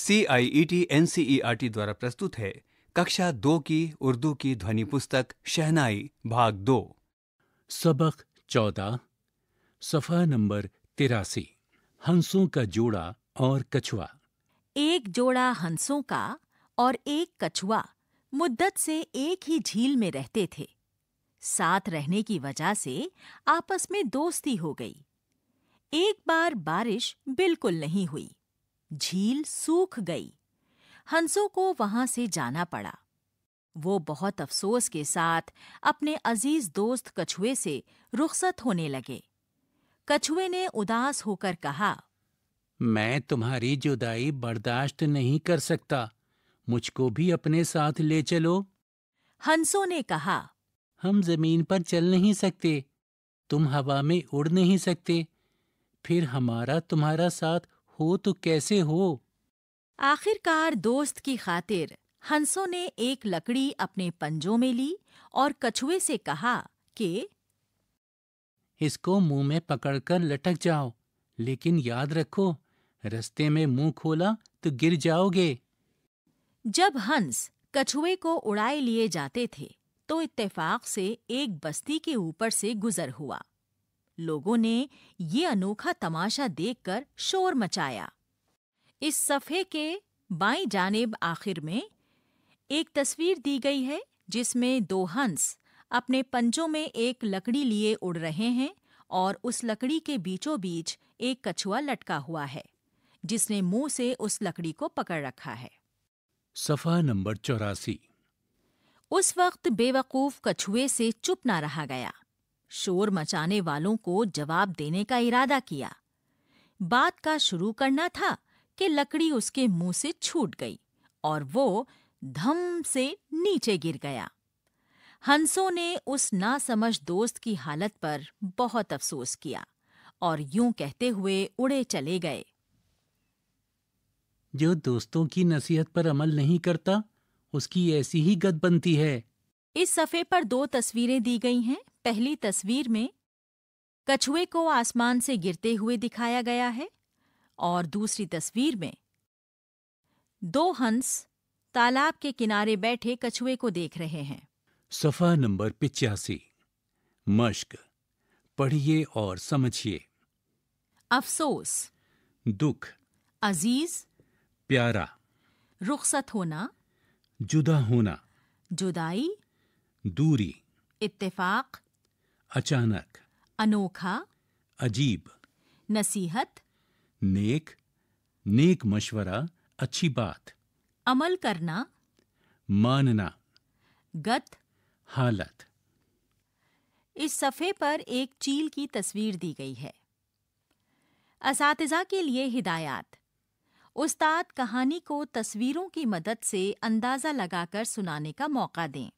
CIET NCERT e e द्वारा प्रस्तुत है कक्षा दो की उर्दू की ध्वनि पुस्तक शहनाई भाग दो सबक चौदह सफा नंबर तिरासी हंसों का जोड़ा और कछुआ एक जोड़ा हंसों का और एक कछुआ मुद्दत से एक ही झील में रहते थे साथ रहने की वजह से आपस में दोस्ती हो गई एक बार बारिश बिल्कुल नहीं हुई झील सूख गई हंसों को वहां से जाना पड़ा वो बहुत अफसोस के साथ अपने अजीज दोस्त कछुए से रुखसत होने लगे कछुए ने उदास होकर कहा मैं तुम्हारी जुदाई बर्दाश्त नहीं कर सकता मुझको भी अपने साथ ले चलो हंसों ने कहा हम जमीन पर चल नहीं सकते तुम हवा में उड़ नहीं सकते फिर हमारा तुम्हारा साथ हो तो कैसे हो आखिरकार दोस्त की खातिर हंसों ने एक लकड़ी अपने पंजों में ली और कछुए से कहा कि इसको मुंह में पकड़कर लटक जाओ लेकिन याद रखो रस्ते में मुंह खोला तो गिर जाओगे जब हंस कछुए को उड़ाए लिए जाते थे तो इत्तेफाक से एक बस्ती के ऊपर से गुजर हुआ लोगों ने ये अनोखा तमाशा देखकर शोर मचाया इस सफ़े के बाई जानेब आखिर में एक तस्वीर दी गई है जिसमें दो हंस अपने पंजों में एक लकड़ी लिए उड़ रहे हैं और उस लकड़ी के बीचों बीच एक कछुआ लटका हुआ है जिसने मुंह से उस लकड़ी को पकड़ रखा है सफा नंबर चौरासी उस वक्त बेवकूफ कछुए से चुप ना रहा गया शोर मचाने वालों को जवाब देने का इरादा किया बात का शुरू करना था कि लकड़ी उसके मुंह से छूट गई और वो धम से नीचे गिर गया हंसों ने उस नासमझ दोस्त की हालत पर बहुत अफसोस किया और यूं कहते हुए उड़े चले गए जो दोस्तों की नसीहत पर अमल नहीं करता उसकी ऐसी ही गत बनती है इस सफ़े पर दो तस्वीरें दी गई हैं पहली तस्वीर में कछुए को आसमान से गिरते हुए दिखाया गया है और दूसरी तस्वीर में दो हंस तालाब के किनारे बैठे कछुए को देख रहे हैं सफा नंबर पिचासी मश्क पढ़िए और समझिए अफसोस दुख अजीज प्यारा रुखसत होना जुदा होना जुदाई दूरी इत्तेफाक अचानक अनोखा अजीब नसीहत नेक नेक मशवरा अच्छी बात अमल करना मानना गत हालत इस सफ़े पर एक चील की तस्वीर दी गई है इस के लिए हिदायत उस्ताद कहानी को तस्वीरों की मदद से अंदाज़ा लगाकर सुनाने का मौका दें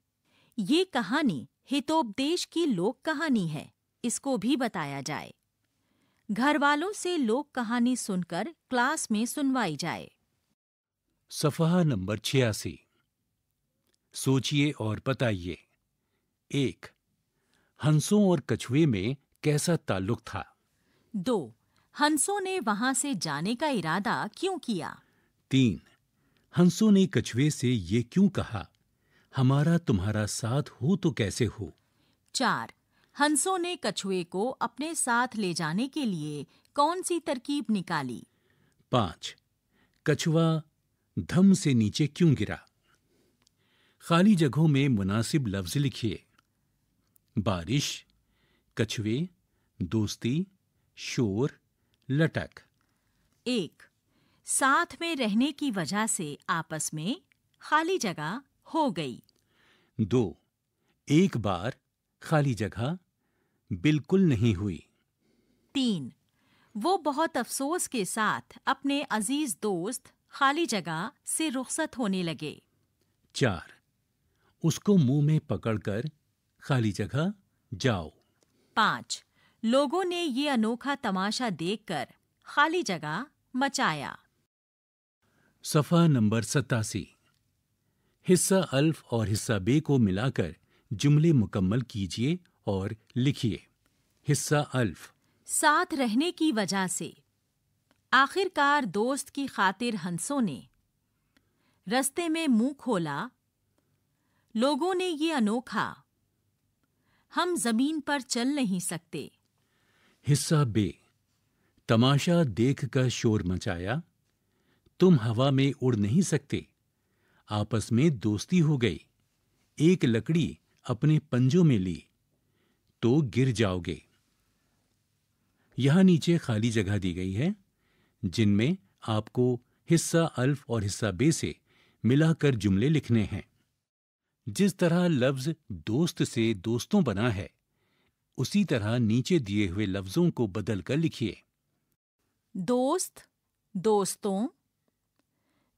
ये कहानी हितोपदेश की लोक कहानी है इसको भी बताया जाए घर वालों से लोक कहानी सुनकर क्लास में सुनवाई जाए सफहा नंबर छियासी सोचिए और बताइए एक हंसों और कछुए में कैसा ताल्लुक था दो हंसों ने वहां से जाने का इरादा क्यों किया तीन हंसों ने कछुए से ये क्यों कहा हमारा तुम्हारा साथ हो तो कैसे हो चार हंसों ने कछुए को अपने साथ ले जाने के लिए कौन सी तरकीब निकाली पांच कछुआ धम से नीचे क्यों गिरा खाली जगहों में मुनासिब लफ्ज लिखिए बारिश कछुए दोस्ती शोर लटक एक साथ में रहने की वजह से आपस में खाली जगह हो गई दो एक बार खाली जगह बिल्कुल नहीं हुई तीन वो बहुत अफसोस के साथ अपने अजीज दोस्त खाली जगह से रुखसत होने लगे चार उसको मुंह में पकड़कर खाली जगह जाओ पाँच लोगों ने ये अनोखा तमाशा देखकर खाली जगह मचाया सफा नंबर सतासी हिस्सा अल्फ और हिस्सा बे को मिलाकर जुमले मुकम्मल कीजिए और लिखिए हिस्सा अल्फ साथ रहने की वजह से आखिरकार दोस्त की खातिर हंसों ने रस्ते में मुंह खोला लोगों ने ये अनोखा हम जमीन पर चल नहीं सकते हिस्सा बे तमाशा देख कर शोर मचाया तुम हवा में उड़ नहीं सकते आपस में दोस्ती हो गई एक लकड़ी अपने पंजों में ली तो गिर जाओगे यहां नीचे खाली जगह दी गई है जिनमें आपको हिस्सा अल्फ और हिस्सा बे से मिलाकर जुमले लिखने हैं जिस तरह लफ्ज दोस्त से दोस्तों बना है उसी तरह नीचे दिए हुए लफ्जों को बदल कर लिखिए दोस्त दोस्तों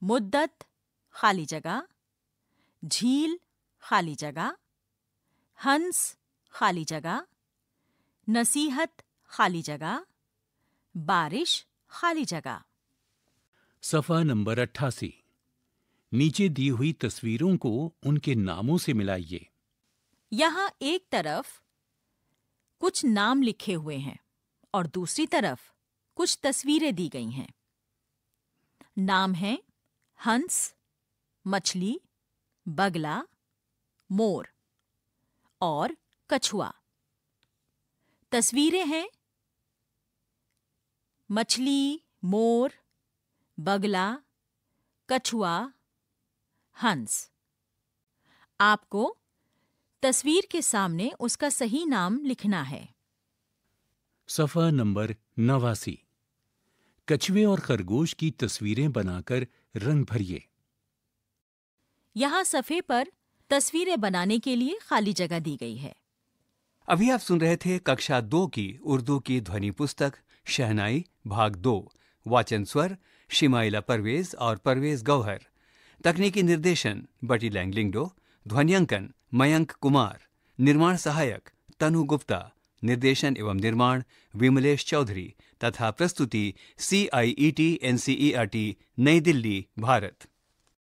मुद्दत खाली जगह झील खाली जगह हंस खाली जगह नसीहत खाली जगह बारिश खाली जगह सफा नंबर अट्ठासी नीचे दी हुई तस्वीरों को उनके नामों से मिलाइए यहाँ एक तरफ कुछ नाम लिखे हुए हैं और दूसरी तरफ कुछ तस्वीरें दी गई हैं नाम है हंस मछली बगला मोर और कछुआ तस्वीरें हैं मछली मोर बगला कछुआ हंस आपको तस्वीर के सामने उसका सही नाम लिखना है सफा नंबर नवासी कछुए और खरगोश की तस्वीरें बनाकर रंग भरिए यहाँ सफ़े पर तस्वीरें बनाने के लिए खाली जगह दी गई है अभी आप सुन रहे थे कक्षा दो की उर्दू की ध्वनि पुस्तक शहनाई भाग दो वाचन स्वर शिमाइला परवेज और परवेज गौहर तकनीकी निर्देशन बटी लैंगलिंगडो ध्वनियांकन मयंक कुमार निर्माण सहायक तनु गुप्ता निर्देशन एवं निर्माण विमलेश चौधरी तथा प्रस्तुति C I E T N C E R T Nai Delhi Bharat